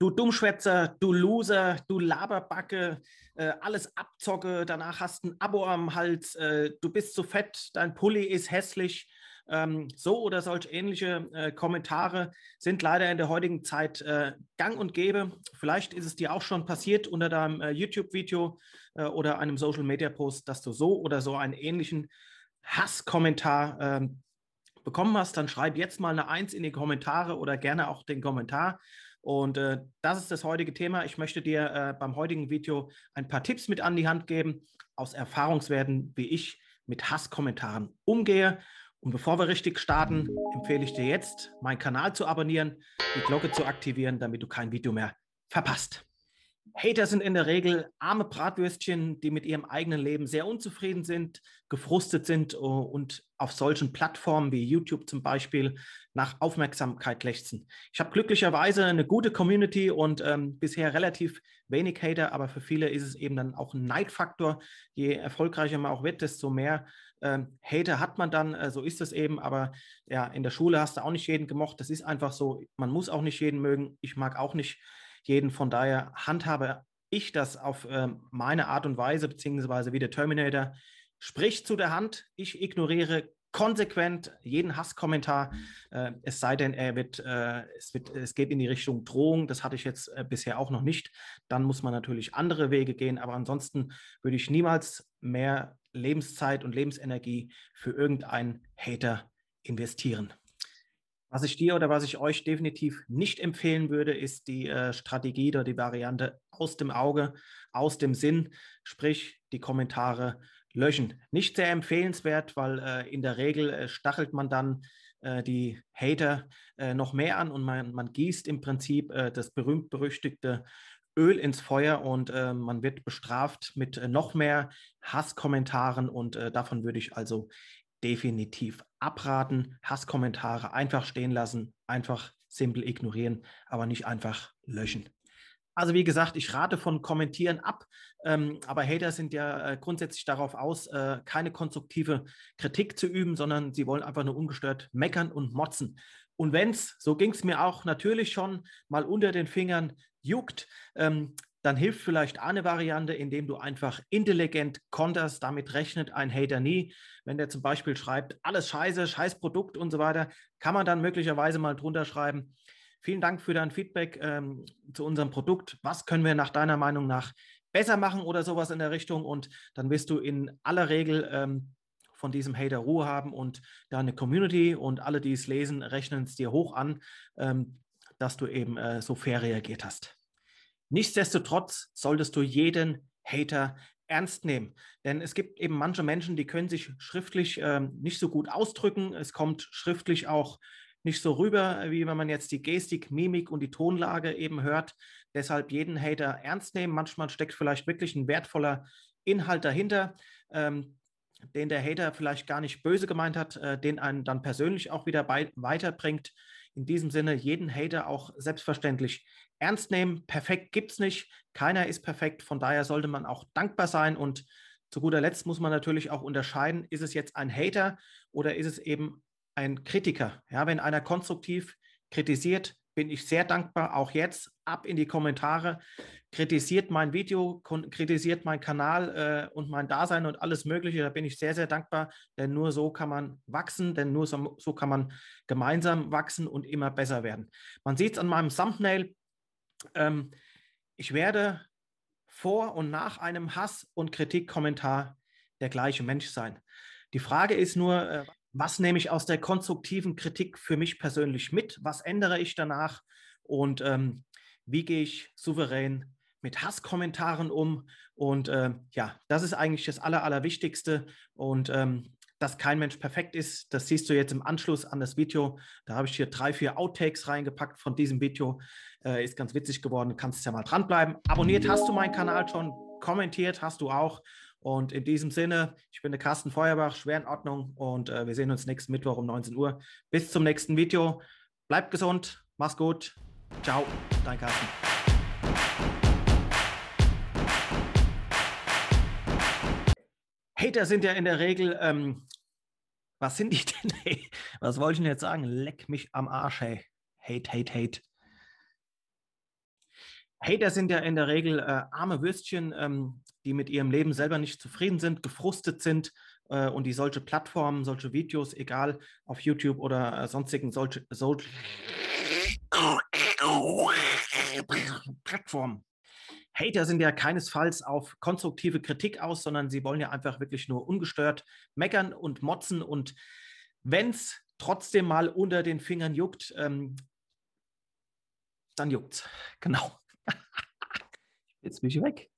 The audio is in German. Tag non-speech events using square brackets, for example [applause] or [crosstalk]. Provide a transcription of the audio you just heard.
du Dummschwätzer, du Loser, du Laberbacke, äh, alles Abzocke, danach hast ein Abo am Hals, äh, du bist zu fett, dein Pulli ist hässlich. Ähm, so oder solch ähnliche äh, Kommentare sind leider in der heutigen Zeit äh, gang und gäbe. Vielleicht ist es dir auch schon passiert unter deinem äh, YouTube-Video äh, oder einem Social-Media-Post, dass du so oder so einen ähnlichen Hasskommentar ähm, bekommen hast. Dann schreib jetzt mal eine Eins in die Kommentare oder gerne auch den Kommentar und äh, das ist das heutige Thema. Ich möchte dir äh, beim heutigen Video ein paar Tipps mit an die Hand geben aus Erfahrungswerten, wie ich mit Hasskommentaren umgehe. Und bevor wir richtig starten, empfehle ich dir jetzt, meinen Kanal zu abonnieren, die Glocke zu aktivieren, damit du kein Video mehr verpasst. Hater sind in der Regel arme Bratwürstchen, die mit ihrem eigenen Leben sehr unzufrieden sind, gefrustet sind und auf solchen Plattformen wie YouTube zum Beispiel nach Aufmerksamkeit lechzen. Ich habe glücklicherweise eine gute Community und ähm, bisher relativ wenig Hater, aber für viele ist es eben dann auch ein Neidfaktor. Je erfolgreicher man auch wird, desto mehr ähm, Hater hat man dann, äh, so ist es eben. Aber ja, in der Schule hast du auch nicht jeden gemocht. Das ist einfach so. Man muss auch nicht jeden mögen. Ich mag auch nicht jeden. Von daher handhabe ich das auf ähm, meine Art und Weise, beziehungsweise wie der Terminator spricht zu der Hand. Ich ignoriere konsequent jeden Hasskommentar, äh, es sei denn, er wird, äh, es wird, es geht in die Richtung Drohung. Das hatte ich jetzt äh, bisher auch noch nicht. Dann muss man natürlich andere Wege gehen. Aber ansonsten würde ich niemals mehr Lebenszeit und Lebensenergie für irgendeinen Hater investieren. Was ich dir oder was ich euch definitiv nicht empfehlen würde, ist die äh, Strategie oder die Variante aus dem Auge, aus dem Sinn, sprich die Kommentare löschen. Nicht sehr empfehlenswert, weil äh, in der Regel äh, stachelt man dann äh, die Hater äh, noch mehr an und man, man gießt im Prinzip äh, das berühmt-berüchtigte Öl ins Feuer und äh, man wird bestraft mit äh, noch mehr Hasskommentaren und äh, davon würde ich also definitiv abraten, Hasskommentare einfach stehen lassen, einfach simpel ignorieren, aber nicht einfach löschen. Also wie gesagt, ich rate von Kommentieren ab, ähm, aber Hater sind ja äh, grundsätzlich darauf aus, äh, keine konstruktive Kritik zu üben, sondern sie wollen einfach nur ungestört meckern und motzen. Und wenn es, so ging es mir auch natürlich schon, mal unter den Fingern juckt, ähm, dann hilft vielleicht eine Variante, indem du einfach intelligent konterst. Damit rechnet ein Hater nie. Wenn der zum Beispiel schreibt, alles scheiße, scheiß Produkt und so weiter, kann man dann möglicherweise mal drunter schreiben. Vielen Dank für dein Feedback ähm, zu unserem Produkt. Was können wir nach deiner Meinung nach besser machen oder sowas in der Richtung? Und dann wirst du in aller Regel ähm, von diesem Hater Ruhe haben und deine Community und alle, die es lesen, rechnen es dir hoch an, ähm, dass du eben äh, so fair reagiert hast. Nichtsdestotrotz solltest du jeden Hater ernst nehmen. Denn es gibt eben manche Menschen, die können sich schriftlich ähm, nicht so gut ausdrücken. Es kommt schriftlich auch nicht so rüber, äh, wie wenn man jetzt die Gestik, Mimik und die Tonlage eben hört. Deshalb jeden Hater ernst nehmen. Manchmal steckt vielleicht wirklich ein wertvoller Inhalt dahinter, ähm, den der Hater vielleicht gar nicht böse gemeint hat, äh, den einen dann persönlich auch wieder bei, weiterbringt in diesem Sinne jeden Hater auch selbstverständlich ernst nehmen. Perfekt gibt es nicht. Keiner ist perfekt. Von daher sollte man auch dankbar sein. Und zu guter Letzt muss man natürlich auch unterscheiden, ist es jetzt ein Hater oder ist es eben ein Kritiker? Ja, wenn einer konstruktiv kritisiert, bin ich sehr dankbar, auch jetzt ab in die Kommentare. Kritisiert mein Video, kritisiert meinen Kanal äh, und mein Dasein und alles Mögliche. Da bin ich sehr, sehr dankbar, denn nur so kann man wachsen, denn nur so, so kann man gemeinsam wachsen und immer besser werden. Man sieht es an meinem Thumbnail. Ähm, ich werde vor und nach einem Hass- und Kritikkommentar der gleiche Mensch sein. Die Frage ist nur, äh, was nehme ich aus der konstruktiven Kritik für mich persönlich mit, was ändere ich danach und ähm, wie gehe ich souverän mit Hasskommentaren um. Und äh, ja, das ist eigentlich das Aller, Allerwichtigste. Und ähm, dass kein Mensch perfekt ist, das siehst du jetzt im Anschluss an das Video. Da habe ich hier drei, vier Outtakes reingepackt von diesem Video. Äh, ist ganz witzig geworden, du kannst ja mal dranbleiben. Abonniert hast du meinen Kanal schon, kommentiert hast du auch. Und in diesem Sinne, ich bin der Carsten Feuerbach, schwer in Ordnung und äh, wir sehen uns nächsten Mittwoch um 19 Uhr. Bis zum nächsten Video. Bleibt gesund, mach's gut. Ciao, dein Carsten. Hater sind ja in der Regel, ähm, was sind die denn? [laughs] Hey, was wollte ich denn jetzt sagen? Leck mich am Arsch, hey. Hate, hate, hate. Hater sind ja in der Regel äh, arme Würstchen, ähm, die mit ihrem Leben selber nicht zufrieden sind, gefrustet sind äh, und die solche Plattformen, solche Videos, egal auf YouTube oder äh, sonstigen solche, solche Plattformen. Hater sind ja keinesfalls auf konstruktive Kritik aus, sondern sie wollen ja einfach wirklich nur ungestört meckern und motzen und wenn es trotzdem mal unter den Fingern juckt, ähm, dann juckt's. Genau. Jetzt bin ich weg.